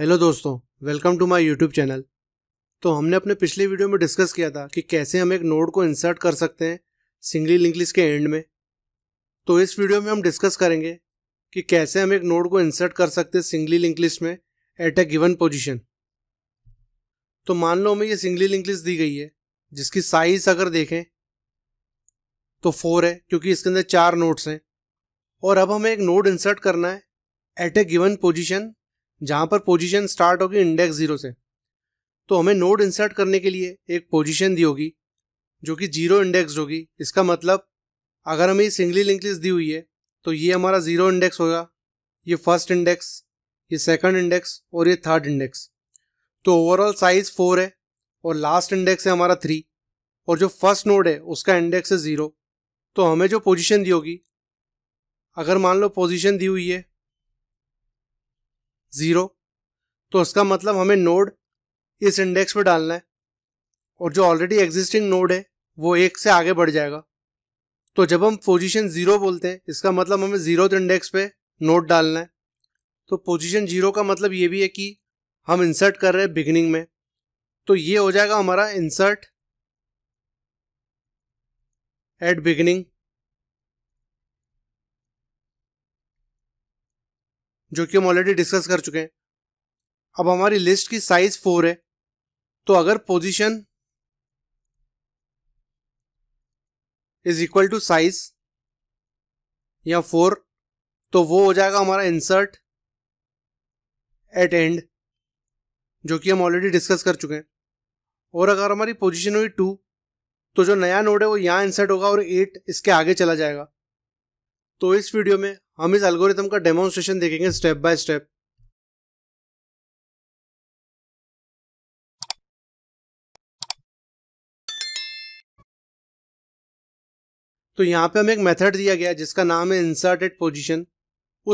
hello दोस्तों welcome to my YouTube channel तो हमने अपने पिछले वीडियो में डिस्कस किया था कि कैसे हम एक नोड को इंसर्ट कर सकते हैं सिंगली लिंक लिस्ट के एंड में तो इस वीडियो में हम डिस्कस करेंगे कि कैसे हम एक नोड को इंसर्ट कर सकते हैं सिंगली लिंक लिस्ट में एट ए गिवन पोजिशन तो मान लो हमें ये सिंगली लिंक लिस्ट दी गई है जिसकी साइज अगर देखें तो फोर है क्योंकि इसके अंदर चार नोट्स हैं और अब हमें एक नोड इंसर्ट करना है एट ए गिवन पोजिशन जहाँ पर पोजीशन स्टार्ट होगी इंडेक्स ज़ीरो से तो हमें नोड इंसर्ट करने के लिए एक पोजीशन दी होगी जो कि जीरो इंडेक्स होगी इसका मतलब अगर हमें सिंगली लिंक लिस्ट दी हुई है तो ये हमारा ज़ीरो इंडेक्स होगा ये फर्स्ट इंडेक्स ये सेकंड इंडेक्स और ये थर्ड इंडेक्स तो ओवरऑल साइज़ फोर है और लास्ट इंडेक्स है हमारा थ्री और जो फर्स्ट नोड है उसका इंडेक्स है ज़ीरो तो हमें जो पोजीशन दी होगी अगर मान लो पोजीशन दी हुई है ज़ीरो तो उसका मतलब हमें नोड इस इंडेक्स में डालना है और जो ऑलरेडी एग्जिस्टिंग नोड है वो एक से आगे बढ़ जाएगा तो जब हम पोजीशन ज़ीरो बोलते हैं इसका मतलब हमें ज़ीरो इंडेक्स पे नोड डालना है तो पोजीशन ज़ीरो का मतलब ये भी है कि हम इंसर्ट कर रहे हैं बिगनिंग में तो ये हो जाएगा हमारा इंसर्ट एट बिगनिंग जो कि हम ऑलरेडी डिस्कस कर चुके हैं अब हमारी लिस्ट की साइज फोर है तो अगर position is equal to size या फोर तो वो हो जाएगा हमारा इंसर्ट एट एंड जो कि हम ऑलरेडी डिस्कस कर चुके हैं और अगर हमारी पोजीशन हुई टू तो जो नया नोड है वो यहाँ इंसर्ट होगा और एट इसके आगे चला जाएगा तो इस वीडियो में हम इस एल्गोरिथम का डेमोन्स्ट्रेशन देखेंगे स्टेप बाय स्टेप तो यहां पे हमें एक मेथड दिया गया है जिसका नाम है इंसर्टेड पोजीशन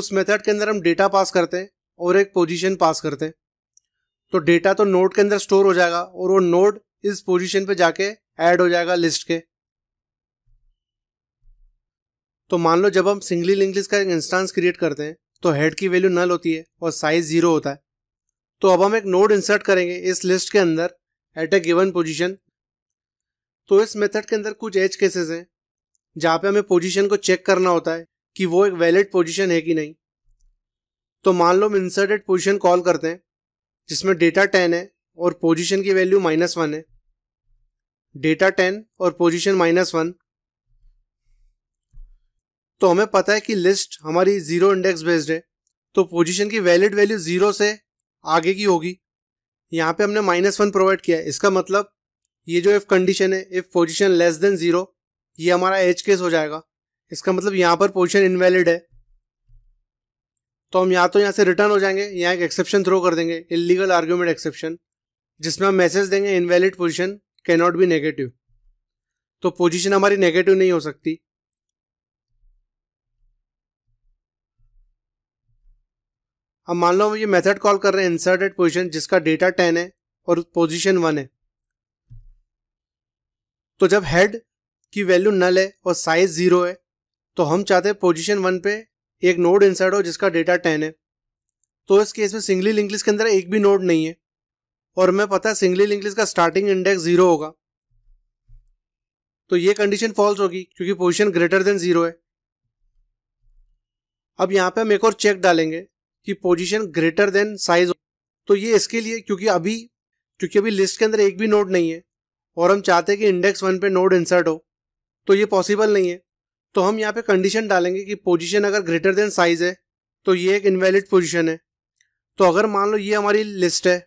उस मेथड के अंदर हम डेटा पास करते हैं और एक पोजीशन पास करते हैं तो डेटा तो नोड के अंदर स्टोर हो जाएगा और वो नोड इस पोजीशन पे जाके ऐड हो जाएगा लिस्ट के तो मान लो जब हम सिंगली लिंक लिस्ट का एक इंस्टांस क्रिएट करते हैं तो हेड की वैल्यू नल होती है और साइज जीरो होता है तो अब हम एक नोड इंसर्ट करेंगे इस लिस्ट के अंदर एट ए गिवन पोजिशन तो इस मेथड के अंदर कुछ एज केसेस हैं जहाँ पे हमें पोजीशन को चेक करना होता है कि वो एक वैलिड पोजीशन है कि नहीं तो मान लो हम इंसर्टेड पोजीशन कॉल करते हैं जिसमें डेटा टेन है और पोजीशन की वैल्यू माइनस वन है डेटा टेन और पोजीशन माइनस वन तो हमें पता है कि लिस्ट हमारी जीरो इंडेक्स बेस्ड है तो पोजीशन की वैलिड वैल्यू जीरो से आगे की होगी यहाँ पे हमने माइनस वन प्रोवाइड किया है इसका मतलब ये जो इफ़ कंडीशन है if position less than zero ये हमारा एच केस हो जाएगा इसका मतलब यहाँ पर पोजीशन इनवैलिड है तो हम यहाँ तो यहाँ से रिटर्न हो जाएंगे यहाँ एक एक्सेप्शन थ्रो कर देंगे इलीगल आर्ग्यूमेंट एक्सेप्शन जिसमें हम मैसेज देंगे invalid position cannot be negative तो पोजीशन हमारी नेगेटिव नहीं हो सकती अब मान लो हम ये मेथड कॉल कर रहे हैं इंसर्टेड पोजिशन जिसका डेटा टेन है और पोजिशन वन है तो जब हेड की वैल्यू नल है और साइज जीरो है तो हम चाहते हैं पोजिशन वन पे एक नोड इंसर्ट हो जिसका डेटा टेन है तो इस केस में सिंगली लिंकलिस के अंदर एक भी नोड नहीं है और हमें पता है सिंगली लिंक का स्टार्टिंग इंडेक्स जीरो होगा तो ये कंडीशन फॉल्स होगी क्योंकि पोजिशन ग्रेटर देन जीरो है अब यहां पे हम एक और चेक डालेंगे कि पोजीशन ग्रेटर देन साइज तो ये इसके लिए क्योंकि अभी क्योंकि अभी लिस्ट के अंदर एक भी नोड नहीं है और हम चाहते हैं कि इंडेक्स वन पे नोड इंसर्ट हो तो ये पॉसिबल नहीं है तो हम यहाँ पे कंडीशन डालेंगे कि पोजीशन अगर ग्रेटर देन साइज है तो ये एक इनवैलिड पोजीशन है तो अगर मान लो ये हमारी लिस्ट है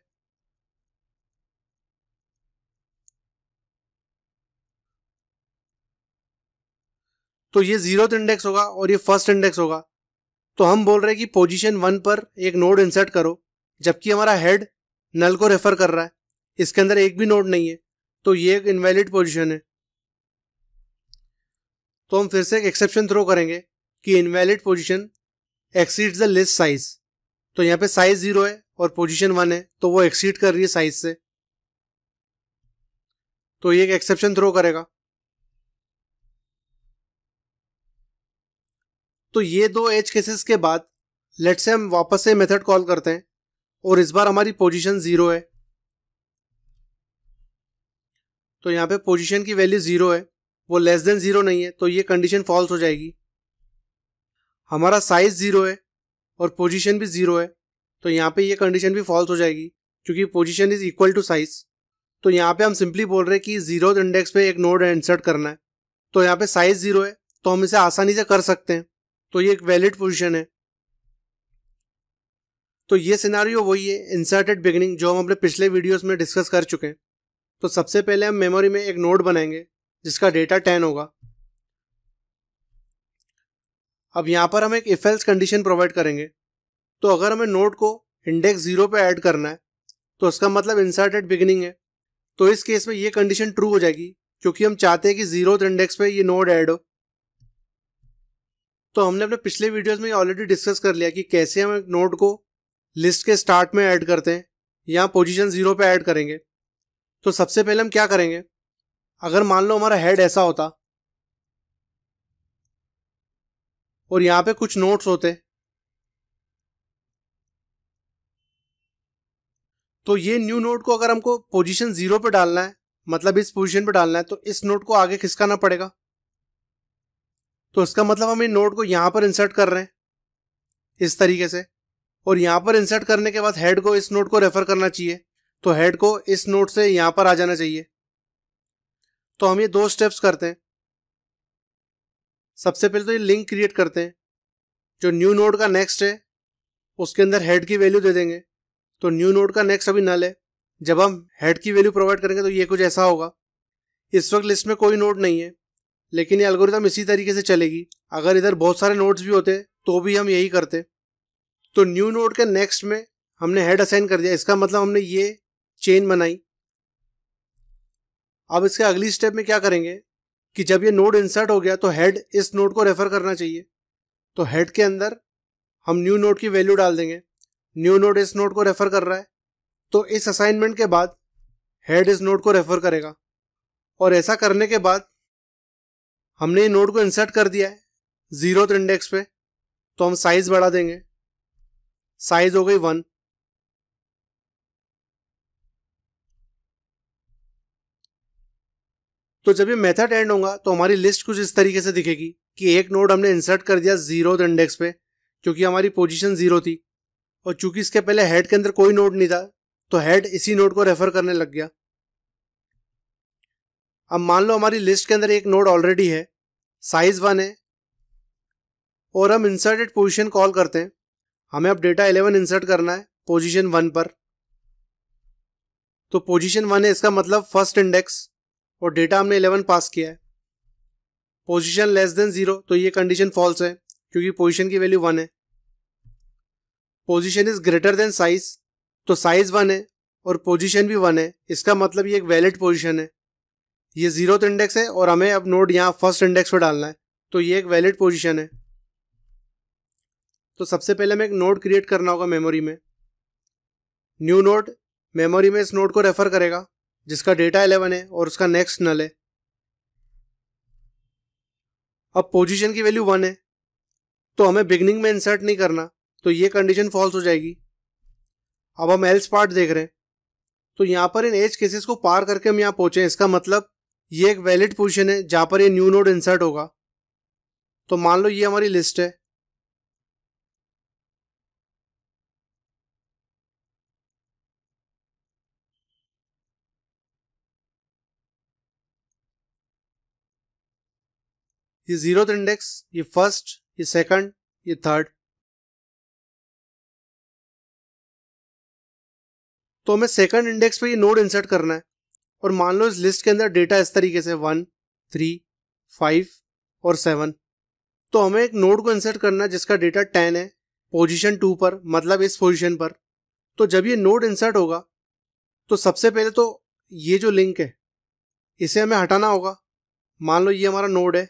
तो ये जीरो इंडेक्स होगा और ये फर्स्ट इंडेक्स होगा तो हम बोल रहे हैं कि पोजीशन वन पर एक नोड इंसर्ट करो जबकि हमारा हेड नल को रेफर कर रहा है इसके अंदर एक भी नोड नहीं है तो ये एक इनवैलिड पोजीशन है तो हम फिर से एक एक्सेप्शन थ्रो करेंगे कि invalid position exceed the list size तो यहाँ पे साइज जीरो है और पोजीशन वन है तो वो एक्सीड कर रही है साइज से तो ये एक एक्सेप्शन थ्रो करेगा तो ये दो एज केसेस के बाद लेट से हम वापस से मेथड कॉल करते हैं और इस बार हमारी पोजीशन ज़ीरो है तो यहाँ पे पोजीशन की वैल्यू ज़ीरो है वो लेस देन ज़ीरो नहीं है तो ये कंडीशन फॉल्स हो जाएगी हमारा साइज ज़ीरो है और पोजीशन भी ज़ीरो है तो यहाँ पे ये कंडीशन भी फॉल्स हो जाएगी क्योंकि position is equal to size तो यहाँ पे हम सिंपली बोल रहे हैं कि जीरो इंडेक्स पे एक नोड इंसर्ट करना है तो यहाँ पे साइज ज़ीरो है तो हम इसे आसानी से कर सकते हैं तो ये एक वैलिड पोजीशन है तो ये सिनारियो वही है इंसर्टेड बिगनिंग जो हम अपने पिछले वीडियोस में डिस्कस कर चुके हैं तो सबसे पहले हम मेमोरी में एक नोड बनाएंगे जिसका डेटा टेन होगा अब यहाँ पर हम एक इफेल्स कंडीशन प्रोवाइड करेंगे तो अगर हमें नोड को इंडेक्स जीरो पे ऐड करना है तो उसका मतलब इंसर्टेड बिगनिंग है तो इस केस में ये कंडीशन ट्रू हो जाएगी क्योंकि हम चाहते हैं कि जीरो इंडेक्स पे ये नोड ऐड हो तो हमने अपने पिछले वीडियोस में ऑलरेडी डिस्कस कर लिया कि कैसे हम एक नोट को लिस्ट के स्टार्ट में ऐड करते हैं या पोजीशन ज़ीरो पे ऐड करेंगे तो सबसे पहले हम क्या करेंगे अगर मान लो हमारा हेड ऐसा होता और यहाँ पे कुछ नोट्स होते तो ये न्यू नोट को अगर हमको पोजीशन ज़ीरो पे डालना है मतलब इस पोजीशन पे डालना है तो इस नोट को आगे खिसकाना पड़ेगा तो इसका मतलब हम इन नोड को यहां पर इंसर्ट कर रहे हैं इस तरीके से और यहां पर इंसर्ट करने के बाद हेड को इस नोड को रेफर करना चाहिए तो हेड को इस नोड से यहां पर आ जाना चाहिए तो हम ये दो स्टेप्स करते हैं सबसे पहले तो ये लिंक क्रिएट करते हैं जो न्यू नोड का नेक्स्ट है उसके अंदर हेड की वैल्यू दे देंगे तो न्यू नोड का नेक्स्ट अभी नल है जब हम हेड की वैल्यू प्रोवाइड करेंगे तो ये कुछ ऐसा होगा इस वक्त लिस्ट में कोई नोड नहीं है लेकिन ये एल्गोरिदम इसी तरीके से चलेगी अगर इधर बहुत सारे नोट्स भी होते तो भी हम यही करते तो न्यू नोट के नेक्स्ट में हमने हेड असाइन कर दिया इसका मतलब हमने ये चेन बनाई अब इसके अगली स्टेप में क्या करेंगे कि जब ये नोड इंसर्ट हो गया तो हेड इस नोड को रेफर करना चाहिए तो हेड के अंदर हम न्यू नोड की वैल्यू डाल देंगे न्यू नोड इस नोड को रेफर कर रहा है तो इस असाइनमेंट के बाद हेड इस नोड को रेफर करेगा और ऐसा करने के बाद हमने ये नोड को इंसर्ट कर दिया है जीरो इंडेक्स पे तो हम साइज बढ़ा देंगे साइज हो गई वन तो जब ये मेथड एंड होगा तो हमारी लिस्ट कुछ इस तरीके से दिखेगी कि एक नोड हमने इंसर्ट कर दिया जीरो इंडेक्स पे क्योंकि हमारी पोजीशन जीरो थी और चूंकि इसके पहले हेड के अंदर कोई नोड नहीं था तो हेड इसी नोड को रेफर करने लग गया अब मान लो हमारी लिस्ट के अंदर एक नोड ऑलरेडी है साइज वन है और हम इंसर्टेड पोजीशन कॉल करते हैं हमें अब डेटा इलेवन इंसर्ट करना है पोजीशन वन पर तो पोजीशन वन है इसका मतलब फर्स्ट इंडेक्स और डेटा हमने इलेवन पास किया है पोजीशन लेस देन जीरो तो ये कंडीशन फॉल्स है क्योंकि पोजीशन की वैल्यू वन है position is greater than size तो साइज वन है और पोजीशन भी वन है इसका मतलब ये एक वैलिड पोजीशन है ये जीरोथ इंडेक्स तो है और हमें अब नोड यहाँ फर्स्ट इंडेक्स पर डालना है तो ये एक वैलिड पोजिशन है तो सबसे पहले हमें एक नोड क्रिएट करना होगा मेमोरी में न्यू नोड मेमोरी में इस नोड को रेफर करेगा जिसका डेटा 11 है और उसका नेक्स्ट नल है अब पोजीशन की वैल्यू वन है तो हमें बिगनिंग में इंसर्ट नहीं करना तो ये कंडीशन फॉल्स हो जाएगी अब हम एल्स पार्ट देख रहे हैं तो यहाँ पर इन एज केसेस को पार करके हम यहाँ पहुँचे इसका मतलब ये एक वैलिड पोजिशन है जहां पर ये न्यू नोड इंसर्ट होगा तो मान लो ये हमारी लिस्ट है ये जीरोथ इंडेक्स ये फर्स्ट ये सेकंड ये थर्ड तो हमें सेकंड इंडेक्स पे ये नोड इंसर्ट करना है और मान लो इस लिस्ट के अंदर डेटा इस तरीके से वन थ्री फाइव और सेवन तो हमें एक नोड को इंसर्ट करना है जिसका डेटा टेन है पोजीशन टू पर मतलब इस पोजीशन पर तो जब ये नोड इंसर्ट होगा तो सबसे पहले तो ये जो लिंक है इसे हमें हटाना होगा मान लो ये हमारा नोड है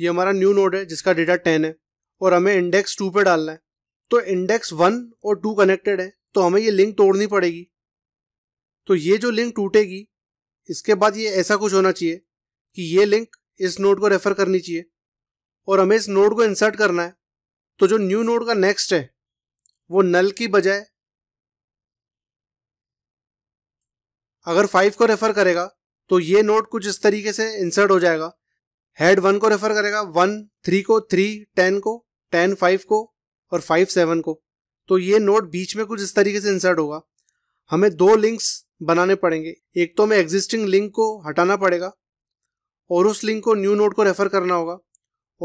ये हमारा न्यू नोड है जिसका डेटा टेन है और हमें इंडेक्स टू पे डालना है तो इंडेक्स वन और टू कनेक्टेड है तो हमें ये लिंक तोड़नी पड़ेगी तो ये जो लिंक टूटेगी इसके बाद ये ऐसा कुछ होना चाहिए कि ये लिंक इस नोड को रेफर करनी चाहिए और हमें इस नोड को इंसर्ट करना है तो जो न्यू नोड का नेक्स्ट है वो नल की बजाय अगर फाइव को रेफर करेगा तो ये नोड कुछ इस तरीके से इंसर्ट हो जाएगा हेड वन को रेफर करेगा वन थ्री को थ्री टेन को टेन फाइव को और फाइव सेवन को तो ये नोट बीच में कुछ इस तरीके से इंसर्ट होगा हमें दो लिंक्स बनाने पड़ेंगे एक तो हमें एग्जिस्टिंग लिंक को हटाना पड़ेगा और उस लिंक को न्यू नोट को रेफ़र करना होगा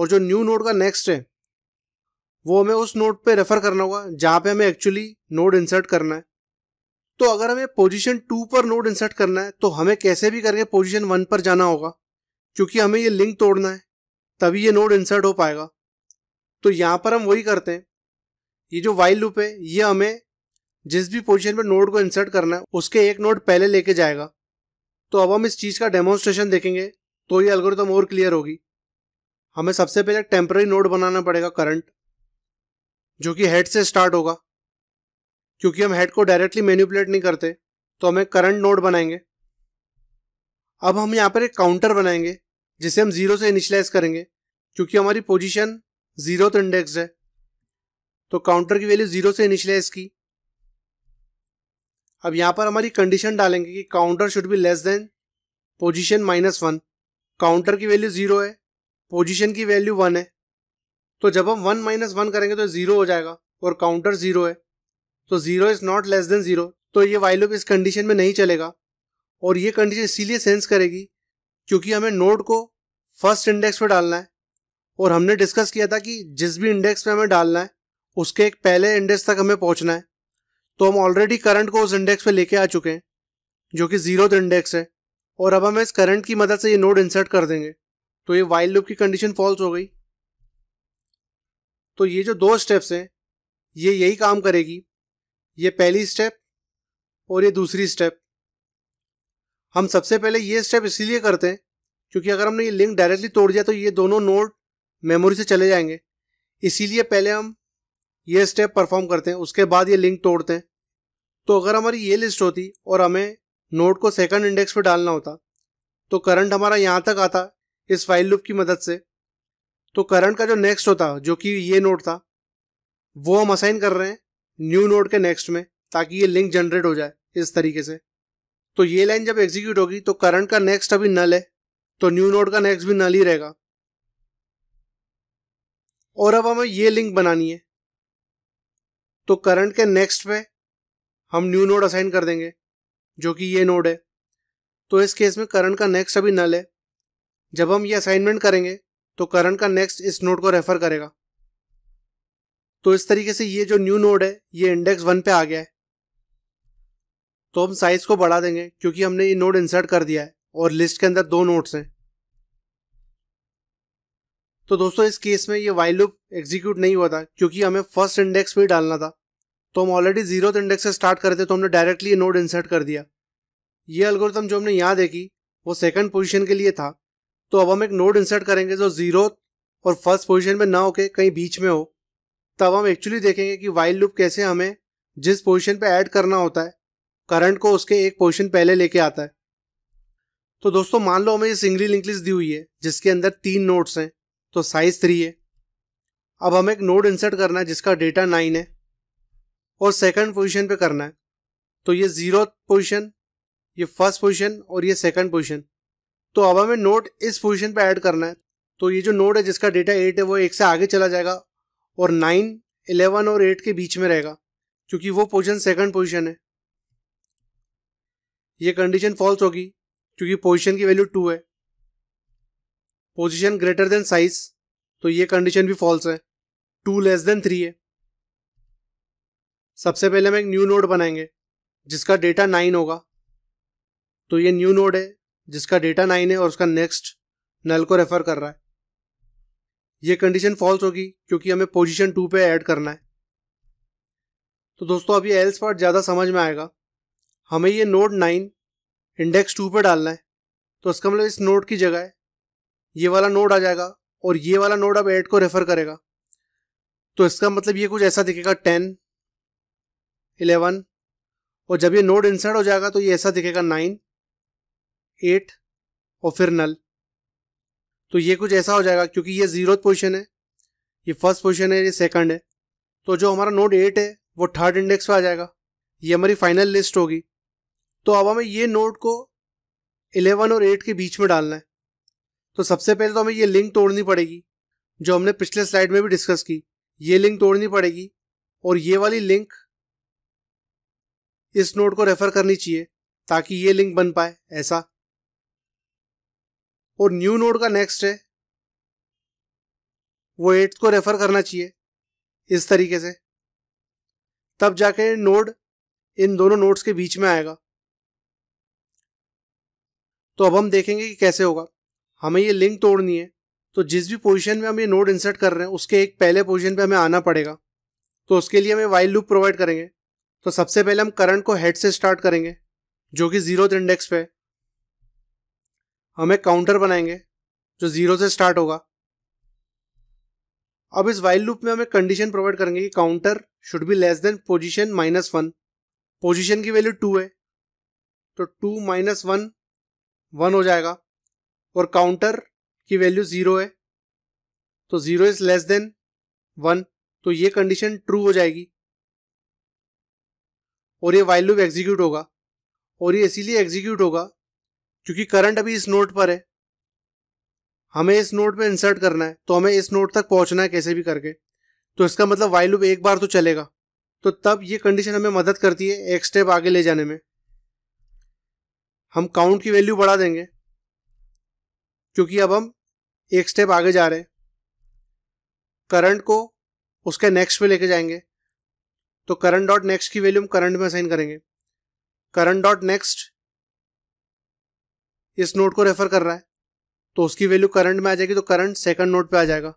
और जो न्यू नोट का नेक्स्ट है वो हमें उस नोट पे रेफ़र करना होगा जहाँ पे हमें एक्चुअली नोट इंसर्ट करना है तो अगर हमें पोजीशन टू पर नोट इंसर्ट करना है तो हमें कैसे भी करके पोजीशन वन पर जाना होगा क्योंकि हमें ये लिंक तोड़ना है तभी ये नोट इंसर्ट हो पाएगा तो यहां पर हम वही करते हैं ये जो वाइल लूप है ये हमें जिस भी पोजीशन पर नोड को इंसर्ट करना है उसके एक नोड पहले लेके जाएगा तो अब हम इस चीज़ का डेमोन्स्ट्रेशन देखेंगे तो ये एल्गोरिथम और क्लियर होगी हमें सबसे पहले टेम्पररी नोड बनाना पड़ेगा करंट जो कि हेड से स्टार्ट होगा क्योंकि हम हेड को डायरेक्टली मैन्यूपुलेट नहीं करते तो हमें करंट नोड बनाएंगे अब हम यहाँ पर एक काउंटर बनाएंगे जिसे हम जीरो से इनिशलाइज करेंगे क्योंकि हमारी पोजीशन जीरो तो इंडेक्स है तो काउंटर की वैल्यू जीरो से इनिशलाइज की अब यहां पर हमारी कंडीशन डालेंगे कि counter should be less than position minus one counter की वैल्यू जीरो है पोजीशन की वैल्यू वन है तो जब हम वन माइनस वन करेंगे तो जीरो हो जाएगा और काउंटर जीरो है तो zero is not less than zero तो ये वाइलूप इस कंडीशन में नहीं चलेगा और ये कंडीशन इसीलिए सेंस करेगी क्योंकि हमें नोड को फर्स्ट इंडेक्स पर डालना है और हमने डिस्कस किया था कि जिस भी इंडेक्स पे हमें डालना है उसके एक पहले इंडेक्स तक हमें पहुंचना है तो हम ऑलरेडी करंट को उस इंडेक्स पे लेके आ चुके हैं जो कि जीरो इंडेक्स है और अब हम इस करंट की मदद से ये नोड इंसर्ट कर देंगे तो ये वाइल लुप की कंडीशन फॉल्स हो गई तो ये जो दो स्टेप्स हैं ये यही काम करेगी ये पहली स्टेप और ये दूसरी स्टेप हम सबसे पहले ये स्टेप इसीलिए करते हैं क्योंकि अगर हमने ये लिंक डायरेक्टली तोड़ दिया तो ये दोनों नोड मेमोरी से चले जाएंगे इसीलिए पहले हम ये स्टेप परफॉर्म करते हैं उसके बाद ये लिंक तोड़ते हैं तो अगर हमारी ये लिस्ट होती और हमें नोट को सेकंड इंडेक्स पर डालना होता तो करंट हमारा यहाँ तक आता इस फाइल लूप की मदद से तो करंट का जो नेक्स्ट होता जो कि ये नोट था वो हम असाइन कर रहे हैं न्यू नोट के नेक्स्ट में ताकि ये लिंक जनरेट हो जाए इस तरीके से तो ये लाइन जब एग्जीक्यूट होगी तो करंट का नेक्स्ट अभी नल है तो न्यू नोट का नेक्स्ट भी नल ही रहेगा और अब हमें ये लिंक बनानी है तो करंट के नेक्स्ट पे हम न्यू नोड असाइन कर देंगे जो कि ये नोड है तो इस केस में करंट का नेक्स्ट अभी नल है जब हम ये असाइनमेंट करेंगे तो करंट का नेक्स्ट इस नोड को रेफर करेगा तो इस तरीके से ये जो न्यू नोड है ये इंडेक्स वन पे आ गया है तो हम साइज को बढ़ा देंगे क्योंकि हमने ये नोड इंसर्ट कर दिया है और लिस्ट के अंदर दो नोड्स हैं तो दोस्तों इस केस में ये वाइल लूप एग्जीक्यूट नहीं हुआ था क्योंकि हमें फर्स्ट इंडेक्स पे ही डालना था तो हम ऑलरेडी जीरो इंडेक्स से स्टार्ट थे तो हमने डायरेक्टली ये नोड इंसर्ट कर दिया ये अलगोरिथम जो हमने यहाँ देखी वो सेकंड पोजीशन के लिए था तो अब हम एक नोड इंसर्ट करेंगे जो जीरो और फर्स्ट पोजिशन में ना होके कहीं बीच में हो तब हम एक्चुअली देखेंगे कि वाइल लुप कैसे हमें जिस पोजिशन पर ऐड करना होता है करंट को उसके एक पोजिशन पहले लेके आता है तो दोस्तों मान लो हमें ये सिंगली लिंक लिस्ट दी हुई है जिसके अंदर तीन नोट्स हैं तो साइज थ्री है अब हमें एक नोड इंसर्ट करना है जिसका डेटा नाइन है और सेकंड पोजीशन पे करना है तो ये ज़ीरो पोजीशन ये फर्स्ट पोजीशन और ये सेकंड पोजीशन तो अब हमें नोड इस पोजीशन पे ऐड करना है तो ये जो नोड है जिसका डेटा एट है वो एक से आगे चला जाएगा और नाइन इलेवन और एट के बीच में रहेगा क्योंकि वो पोजिशन सेकेंड पोजिशन है ये कंडीशन फॉल्स होगी क्योंकि पोजिशन की वैल्यू टू है पोजिशन ग्रेटर देन साइज तो ये कंडीशन भी फॉल्स है टू लेस देन थ्री है सबसे पहले हम एक न्यू नोड बनाएंगे जिसका डेटा नाइन होगा तो ये न्यू नोड है जिसका डेटा नाइन है और उसका नेक्स्ट नल को रेफर कर रहा है ये कंडीशन फॉल्स होगी क्योंकि हमें पोजीशन टू पे ऐड करना है तो दोस्तों अभी एल्स पार्ट ज़्यादा समझ में आएगा हमें ये नोड नाइन इंडेक्स टू पे डालना है तो इसका मतलब इस नोड की जगह ये वाला नोड आ जाएगा और ये वाला नोड अब एट को रेफर करेगा तो इसका मतलब ये कुछ ऐसा दिखेगा टेन इलेवन और जब ये नोड इंसर्ट हो जाएगा तो ये ऐसा दिखेगा नाइन एट और फिर नल तो ये कुछ ऐसा हो जाएगा क्योंकि ये जीरो पोजिशन है ये फर्स्ट पोजिशन है ये सेकंड है तो जो हमारा नोड एट है वो थर्ड इंडेक्स पर आ जाएगा ये हमारी फाइनल लिस्ट होगी तो अब हमें ये नोड को इलेवन और एट के बीच में डालना है तो सबसे पहले तो हमें ये लिंक तोड़नी पड़ेगी जो हमने पिछले स्लाइड में भी डिस्कस की ये लिंक तोड़नी पड़ेगी और ये वाली लिंक इस नोड को रेफर करनी चाहिए ताकि ये लिंक बन पाए ऐसा और न्यू नोड का नेक्स्ट है वो एट्थ को रेफर करना चाहिए इस तरीके से तब जाके नोड इन दोनों नोड्स के बीच में आएगा तो अब हम देखेंगे कि कैसे होगा हमें ये लिंक तोड़नी है तो जिस भी पोजीशन में हम ये नोड इंसर्ट कर रहे हैं उसके एक पहले पोजीशन पे हमें आना पड़ेगा तो उसके लिए हमें वाइल लूप प्रोवाइड करेंगे तो सबसे पहले हम करंट को हेड से स्टार्ट करेंगे जो कि जीरो इंडेक्स पे हम एक काउंटर बनाएंगे जो जीरो से स्टार्ट होगा अब इस वाइल लूप में हमें कंडीशन प्रोवाइड करेंगे कि counter should be less than position minus one position की वैल्यू टू है तो टू माइनस वन वन हो जाएगा और काउंटर की वैल्यू जीरो है तो zero is less than one तो ये कंडीशन ट्रू हो जाएगी और ये वाइल लूप एग्जीक्यूट होगा और ये इसीलिए एग्जीक्यूट होगा क्योंकि करंट अभी इस नोट पर है हमें इस नोट पे इंसर्ट करना है तो हमें इस नोट तक पहुंचना है कैसे भी करके तो इसका मतलब वाइल लूप एक बार तो चलेगा तो तब ये कंडीशन हमें मदद करती है एक स्टेप आगे ले जाने में हम काउंट की वैल्यू बढ़ा देंगे क्योंकि अब हम एक स्टेप आगे जा रहे हैं करंट को उसके नेक्स्ट पे लेके जाएंगे तो करंट डॉट नेक्स्ट की वैल्यू हम करंट में असाइन करेंगे करंट डॉट नेक्स्ट इस नोड को रेफर कर रहा है तो उसकी वैल्यू करंट में आ जाएगी तो करंट सेकंड नोड पे आ जाएगा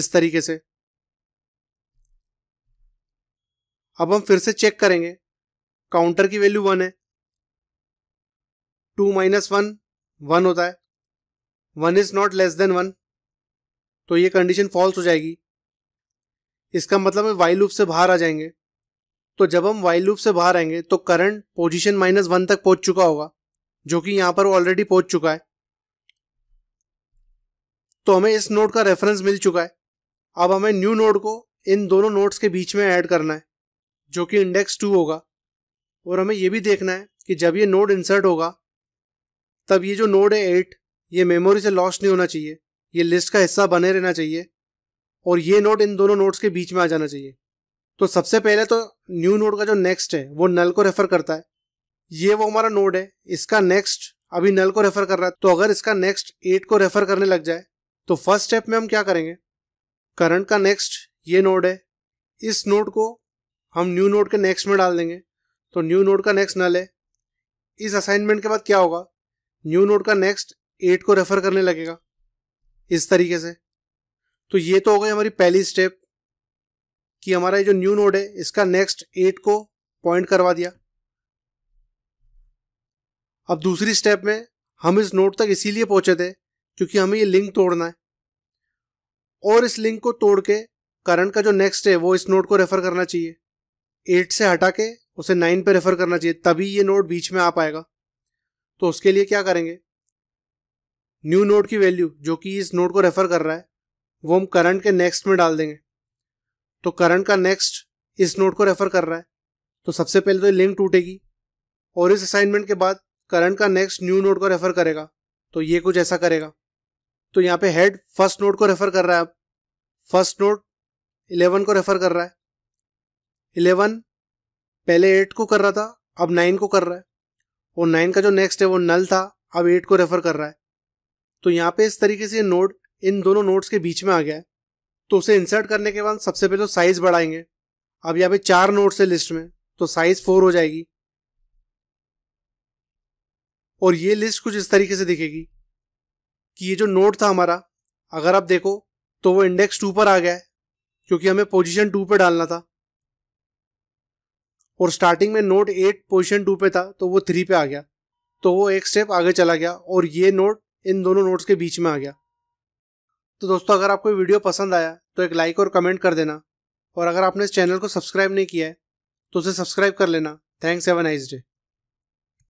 इस तरीके से अब हम फिर से चेक करेंगे काउंटर की वैल्यू वन है टू माइनस वन वन होता है one is not less than one तो ये कंडीशन फॉल्स हो जाएगी इसका मतलब है वाई लूप से बाहर आ जाएंगे तो जब हम वाई लूप से बाहर आएंगे तो करंट पोजीशन माइनस वन तक पहुंच चुका होगा जो कि यहां पर ऑलरेडी पहुंच चुका है तो हमें इस नोड का रेफरेंस मिल चुका है अब हमें न्यू नोड को इन दोनों नोड्स के बीच में ऐड करना है जो कि इंडेक्स टू होगा और हमें यह भी देखना है कि जब ये नोड इंसर्ट होगा तब ये जो नोड है एट ये मेमोरी से लॉस्ट नहीं होना चाहिए ये लिस्ट का हिस्सा बने रहना चाहिए और ये नोट इन दोनों नोट्स के बीच में आ जाना चाहिए तो सबसे पहले तो न्यू नोट का जो नेक्स्ट है वो नल को रेफर करता है ये वो हमारा नोड है इसका नेक्स्ट अभी नल को रेफर कर रहा है तो अगर इसका नेक्स्ट एट को रेफर करने लग जाए तो फर्स्ट स्टेप में हम क्या करेंगे करंट का नेक्स्ट ये नोड है इस नोड को हम न्यू नोड के नेक्स्ट में डाल देंगे तो न्यू नोड का नेक्स्ट नल है इस असाइनमेंट के बाद क्या होगा न्यू नोड का नेक्स्ट एट को रेफर करने लगेगा इस तरीके से तो ये तो हो गई हमारी पहली स्टेप कि हमारा ये जो न्यू नोड है इसका नेक्स्ट एट को पॉइंट करवा दिया अब दूसरी स्टेप में हम इस नोड तक इसीलिए पहुंचे थे क्योंकि हमें ये लिंक तोड़ना है और इस लिंक को तोड़ के करंट का जो नेक्स्ट है वो इस नोड को रेफर करना चाहिए एट से हटा के उसे नाइन पे रेफर करना चाहिए तभी ये नोड बीच में आ पाएगा तो उसके लिए क्या करेंगे न्यू नोड की वैल्यू जो कि इस नोड को रेफर कर रहा है वो हम करंट के नेक्स्ट में डाल देंगे तो करंट का नेक्स्ट इस नोड को रेफर कर रहा है तो सबसे पहले तो लिंक टूटेगी और इस असाइनमेंट के बाद करंट का नेक्स्ट न्यू नोड को रेफर करेगा तो ये कुछ ऐसा करेगा तो यहाँ पे हेड फर्स्ट नोड को रेफर कर रहा है अब फर्स्ट नोड इलेवन को रेफर कर रहा है इलेवन पहले एट को कर रहा था अब नाइन को कर रहा है और नाइन का जो नेक्स्ट है वो नल था अब एट को रेफर कर रहा है तो यहाँ पे इस तरीके से नोड इन दोनों नोड्स के बीच में आ गया है तो उसे इंसर्ट करने के बाद सबसे पहले तो साइज बढ़ाएंगे अब यहाँ पे चार नोट्स है लिस्ट में तो साइज फोर हो जाएगी और ये लिस्ट कुछ इस तरीके से दिखेगी कि ये जो नोट था हमारा अगर आप देखो तो वो इंडेक्स टू पर आ गया है क्योंकि हमें पोजीशन टू पे डालना था और स्टार्टिंग में नोट एट पोजीशन टू पे था तो वो थ्री पे आ गया तो वो एक स्टेप आगे चला गया और ये नोट इन दोनों नोट्स के बीच में आ गया तो दोस्तों अगर आपको वीडियो पसंद आया तो एक लाइक और कमेंट कर देना और अगर आपने इस चैनल को सब्सक्राइब नहीं किया है तो उसे सब्सक्राइब कर लेना thanks have a nice day